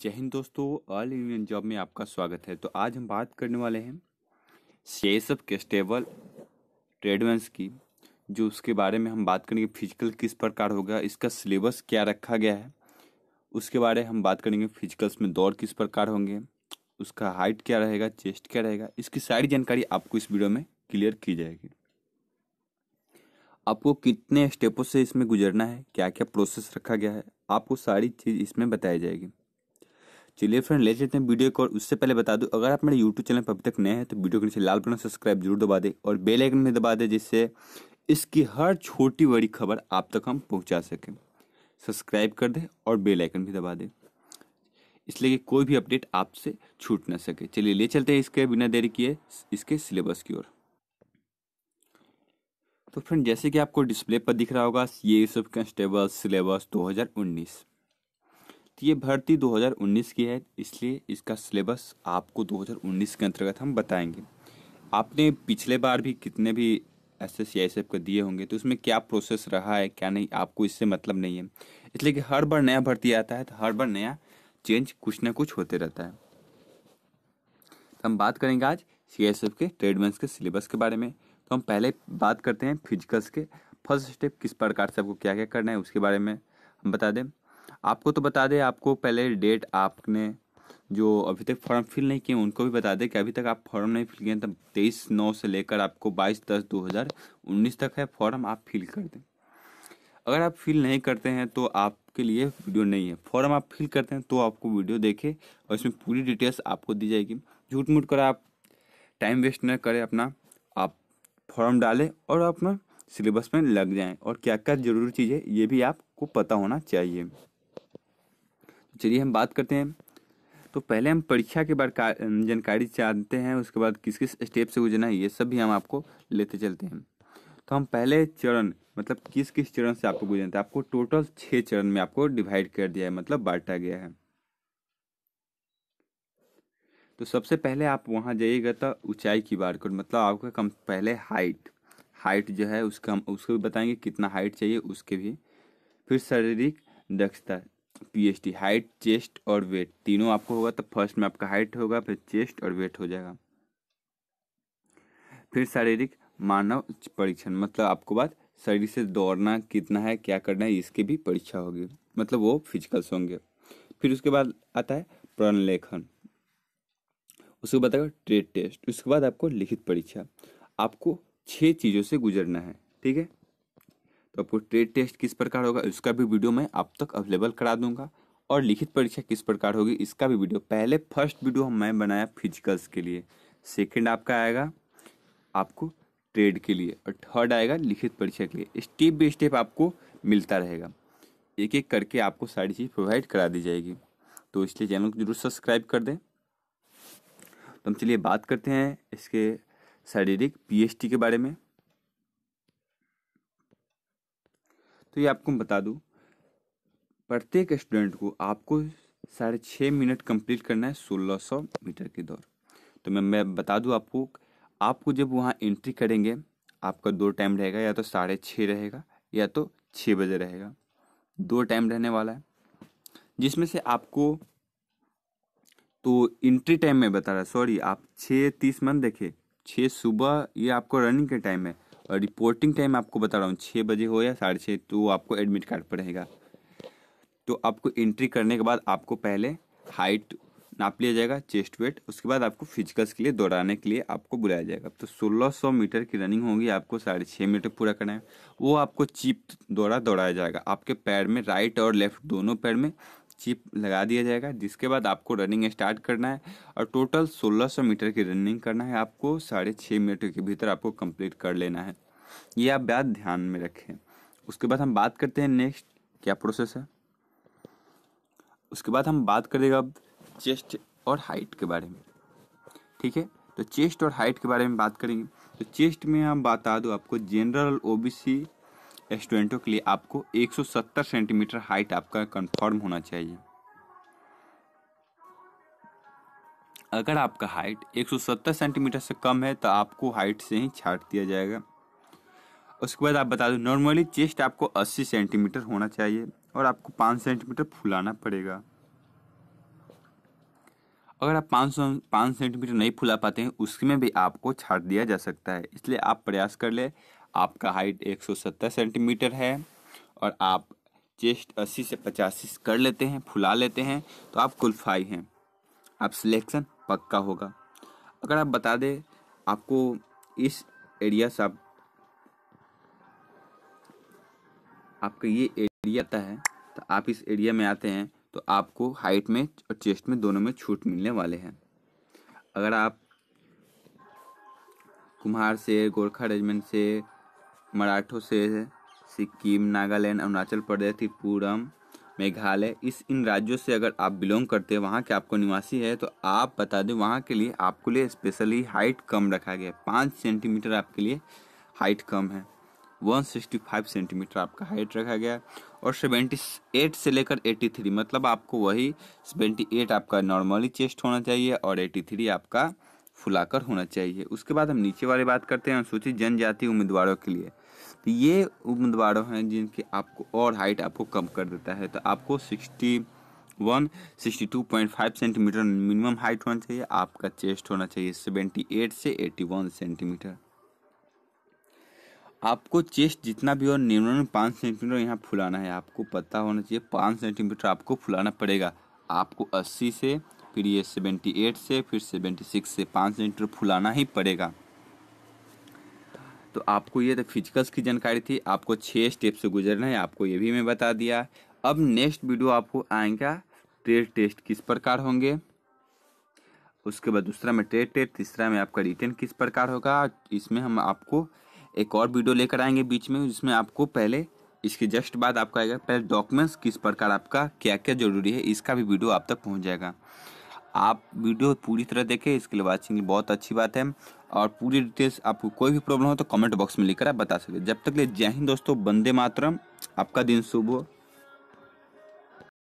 जय हिंद दोस्तों all Indian job में आपका स्वागत है तो आज हम बात करने वाले हैं सी एस एफ के स्टेबल ट्रेडवेंस की जो उसके बारे में हम बात करेंगे फिजिकल किस प्रकार होगा इसका सिलेबस क्या रखा गया है उसके बारे में हम बात करेंगे फिजिकल्स में दौड़ किस प्रकार होंगे उसका हाइट क्या रहेगा चेस्ट क्या रहेगा इसकी सारी जानकारी आपको इस वीडियो में क्लियर की जाएगी आपको कितने स्टेपों से इसमें गुजरना है क्या क्या प्रोसेस रखा गया है आपको सारी चीज़ इसमें बताई जाएगी चलिए फ्रेंड ले चलते हैं वीडियो को और उससे पहले बता दूं अगर आप मेरे यूट्यूब चैनल पर अभी तक नए हैं तो वीडियो के नीचे लाल बटन सब्सक्राइब जरूर दबा दें और बेल आइकन में दबा दे जिससे इसकी हर छोटी बड़ी खबर आप तक हम पहुँचा सकें सब्सक्राइब कर दें और बेल आइकन भी दबा दें इसलिए कि कोई भी अपडेट आपसे छूट ना सके चलिए ले चलते हैं इसके बिना देरी किए इसके सिलेबस की ओर तो फ्रेंड जैसे कि आपको डिस्प्ले पर दिख रहा होगा ये सब कॉन्स्टेबल सिलेबस 2019 ये भर्ती 2019 की है इसलिए इसका सिलेबस आपको 2019 के अंतर्गत हम बताएंगे आपने पिछले बार भी कितने भी एस एस सी के दिए होंगे तो उसमें क्या प्रोसेस रहा है क्या नहीं आपको इससे मतलब नहीं है इसलिए कि हर बार नया भर्ती आता है तो हर बार नया चेंज कुछ ना कुछ होते रहता है तो हम बात करेंगे आज सी के ट्रेडमेंट्स के सिलेबस के बारे में तो हम पहले बात करते हैं फिजिकल्स के फर्स्ट स्टेप किस प्रकार से आपको क्या क्या करना है उसके बारे में हम बता दें आपको तो बता दें आपको पहले डेट आपने जो अभी तक फॉर्म फिल नहीं किए उनको भी बता दें कि अभी तक आप फॉर्म नहीं फिल किए तब तेईस नौ से लेकर आपको बाईस दस दो हज़ार उन्नीस तक है फॉर्म आप फिल कर दें अगर आप फिल नहीं करते हैं तो आपके लिए वीडियो नहीं है फॉर्म आप फिल करते हैं तो आपको वीडियो देखे और इसमें पूरी डिटेल्स आपको दी जाएगी झूठ मूठ कर आप टाइम वेस्ट न करें अपना आप फॉर्म डालें और अपना सिलेबस में लग जाएं और क्या क्या ज़रूरी चीज़ है ये भी आपको पता होना चाहिए चलिए हम बात करते हैं तो पहले हम परीक्षा के बारे जानकारी चाहते हैं उसके बाद किस किस स्टेप से गुजरना है ये सब भी हम आपको लेते चलते हैं तो हम पहले चरण मतलब किस किस चरण से आपको गुजरना है आपको टोटल छः चरण में आपको डिवाइड कर दिया है मतलब बांटा गया है तो सबसे पहले आप वहाँ जाइएगा तो ऊंचाई की बार कोड मतलब आपका कम पहले हाइट हाइट जो है उसका उसको भी बताएंगे कितना हाइट चाहिए उसके भी फिर शारीरिक दक्षता पीएचटी हाइट चेस्ट और वेट तीनों आपको होगा तो फर्स्ट में आपका हाइट होगा फिर चेस्ट और वेट हो जाएगा फिर शारीरिक मानव परीक्षण मतलब आपको बात शरीर से दौड़ना कितना है क्या करना है इसकी भी परीक्षा होगी मतलब वो फिजिकल्स होंगे फिर उसके बाद आता है प्रणलेखन उसके बाद आएगा ट्रेड टेस्ट उसके बाद आपको लिखित परीक्षा आपको छः चीज़ों से गुजरना है ठीक है तो आपको ट्रेड टेस्ट किस प्रकार होगा उसका भी वीडियो मैं आप तक अवेलेबल करा दूंगा और लिखित परीक्षा किस प्रकार होगी इसका भी वीडियो पहले फर्स्ट वीडियो मैं बनाया फिजिकल्स के लिए सेकेंड आपका आएगा आपको ट्रेड के लिए और थर्ड आएगा लिखित परीक्षा के लिए स्टेप बाई स्टेप आपको मिलता रहेगा एक एक करके आपको सारी चीज़ प्रोवाइड करा दी जाएगी तो इसलिए चैनल को जरूर सब्सक्राइब कर दें तो हम चलिए बात करते हैं इसके शारीरिक पीएचटी के बारे में तो ये आपको बता दूँ प्रत्येक स्टूडेंट को आपको साढ़े छः मिनट कंप्लीट करना है सोलह सौ मीटर की दौड़ तो मैं मैं बता दूँ आपको आपको जब वहाँ एंट्री करेंगे आपका दो टाइम रहेगा या तो साढ़े छः रहेगा या तो छः बजे रहेगा दो टाइम रहने वाला है जिसमें से आपको तो इंट्री टाइम में बता रहा सॉरी आप छः तीस मन देखिए छः सुबह ये आपको रनिंग के टाइम है रिपोर्टिंग टाइम आपको बता रहा हूँ छः बजे हो या साढ़े छः तो आपको एडमिट कार्ड पर रहेगा तो आपको एंट्री करने के बाद आपको पहले हाइट नाप लिया जाएगा चेस्ट वेट उसके बाद आपको फिजिकल्स के लिए दौड़ाने के लिए आपको बुलाया जाएगा तो 1600 मीटर की रनिंग होगी आपको साढ़े छः मीटर पूरा करना है वो आपको चिप दौड़ा दौड़ाया जाएगा आपके पैर में राइट और लेफ्ट दोनों पैर में चिप लगा दिया जाएगा जिसके बाद आपको रनिंग स्टार्ट करना है और टोटल 1600 मीटर की रनिंग करना है आपको साढ़े छः मीटर के भीतर आपको कंप्लीट कर लेना है ये आप बात ध्यान में रखें उसके बाद हम बात करते हैं नेक्स्ट क्या प्रोसेस है उसके बाद हम बात करेंगे अब चेस्ट और हाइट के बारे में ठीक है तो चेस्ट और हाइट के बारे में बात करेंगे तो चेस्ट में हम बता दूँ आपको जनरल ओबीसी स्टूडेंटों के लिए आपको 170 सेंटीमीटर हाइट आपका कंफर्म होना चाहिए अगर आपका हाइट 170 सेंटीमीटर से कम है तो आपको हाइट से ही छाट दिया जाएगा उसके बाद आप बता दो नॉर्मली चेस्ट आपको 80 सेंटीमीटर होना चाहिए और आपको 5 सेंटीमीटर फुलाना पड़ेगा अगर आप पाँच सौ पाँच सेंटीमीटर नहीं फुला पाते हैं उसमें भी आपको छाट दिया जा सकता है इसलिए आप प्रयास कर ले आपका हाइट एक सेंटीमीटर है और आप चेस्ट 80 से पचासी कर लेते हैं फुला लेते हैं तो आप कुल्फाई हैं आप सिलेक्शन पक्का होगा अगर आप बता दें आपको इस एरिया से आप आपका ये एरिया आता है तो आप इस एरिया में आते हैं तो आपको हाइट में और चेस्ट में दोनों में छूट मिलने वाले हैं अगर आप कुम्हार से गोरखा रेजमेंट से मराठों से सिक्किम नागालैंड अरुणाचल प्रदेश त्रिपुरम मेघालय इस इन राज्यों से अगर आप बिलोंग करते हैं वहाँ के आपको निवासी है तो आप बता दें वहाँ के लिए आपके लिए स्पेशली हाइट कम रखा गया है पाँच सेंटीमीटर आपके लिए हाइट कम है वन सिक्सटी फाइव सेंटीमीटर आपका हाइट रखा गया और सेवेंटी एट से लेकर थ्री मतलब आपको वही सेवेंटी एट आपका नॉर्मली चेस्ट होना चाहिए और एट्टी थ्री आपका फुलाकर होना चाहिए उसके बाद हम नीचे वाले बात करते हैं अनुसूचित जनजाति उम्मीदवारों के लिए तो ये उम्मीदवारों हैं जिनकी आपको और हाइट आपको कम कर देता है तो आपको sixty one sixty two point five centimetre minimum height होना चाहिए आपका चेस्ट होना चाहिए सेवेंटी एट से एट्टी वन सेंटीमीटर आपको चेस्ट जितना भी हो निम्न पाँच सेंटीमीटर यहाँ फुलाना है आपको पता होना चाहिए पाँच सेंटीमीटर आपको फुलाना पड़ेगा आपको अस्सी से फिर ये सेवेंटी एट से फिर सेवेंटी सिक्स से पाँच सेंटीमीटर फुलाना ही पड़ेगा तो आपको ये तो फिजिकल्स की जानकारी थी आपको छः स्टेप से गुजरना है आपको ये भी मैं बता दिया अब नेक्स्ट वीडियो आपको आएगा ट्रेड टेस्ट किस प्रकार होंगे उसके बाद दूसरा में ट्रेड टेस्ट तीसरा में आपका रिटर्न किस प्रकार होगा इसमें हम आपको एक और वीडियो लेकर आएंगे बीच में जिसमें आपको पहले इसके जस्ट बाद आपका आएगा पहले डॉक्यूमेंट्स किस प्रकार आपका क्या क्या जरूरी है इसका भी वीडियो आप तक पहुँच जाएगा आप वीडियो पूरी तरह देखें इसके लिए वाचिंग बहुत अच्छी बात है और पूरी डिटेल्स आपको कोई भी प्रॉब्लम हो तो कमेंट बॉक्स में लिखकर आप बता सकते जब तक जय हिंद दोस्तों बंदे मातरम आपका दिन शुभ हो